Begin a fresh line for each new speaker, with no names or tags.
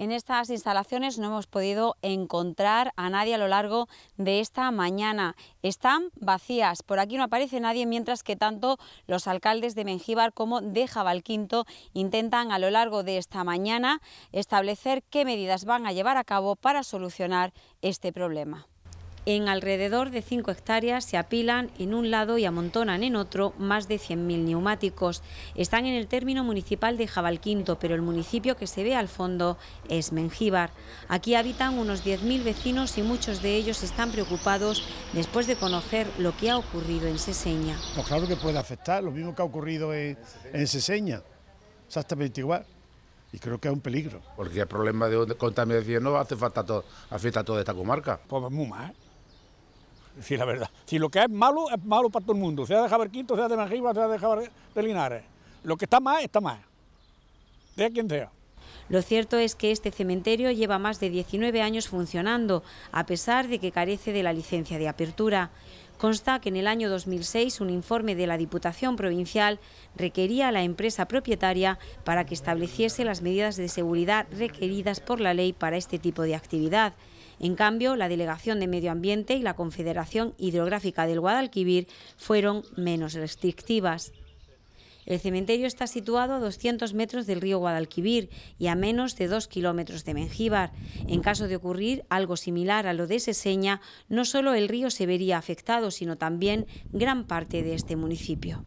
En estas instalaciones no hemos podido encontrar a nadie a lo largo de esta mañana. Están vacías, por aquí no aparece nadie, mientras que tanto los alcaldes de Mengíbar como de Jabalquinto intentan a lo largo de esta mañana establecer qué medidas van a llevar a cabo para solucionar este problema. En alrededor de 5 hectáreas se apilan en un lado y amontonan en otro más de 100.000 neumáticos. Están en el término municipal de Jabalquinto, pero el municipio que se ve al fondo es Mengíbar. Aquí habitan unos 10.000 vecinos y muchos de ellos están preocupados después de conocer lo que ha ocurrido en Seseña.
Pues claro que puede afectar, lo mismo que ha ocurrido en, Seseña, exactamente igual. Y creo que es un peligro.
Porque el problema de contaminación no hace falta todo, afecta a toda esta comarca. Pues muy mal la verdad. Si lo que es malo, es malo para todo el mundo, sea de se sea de Marriba, sea de,
Jabar, de Linares. Lo que está mal, está mal, De quien sea. Lo cierto es que este cementerio lleva más de 19 años funcionando, a pesar de que carece de la licencia de apertura. Consta que en el año 2006 un informe de la Diputación Provincial requería a la empresa propietaria para que estableciese las medidas de seguridad requeridas por la ley para este tipo de actividad. En cambio, la Delegación de Medio Ambiente y la Confederación Hidrográfica del Guadalquivir fueron menos restrictivas. El cementerio está situado a 200 metros del río Guadalquivir y a menos de 2 kilómetros de Mengíbar. En caso de ocurrir algo similar a lo de Seseña, no solo el río se vería afectado, sino también gran parte de este municipio.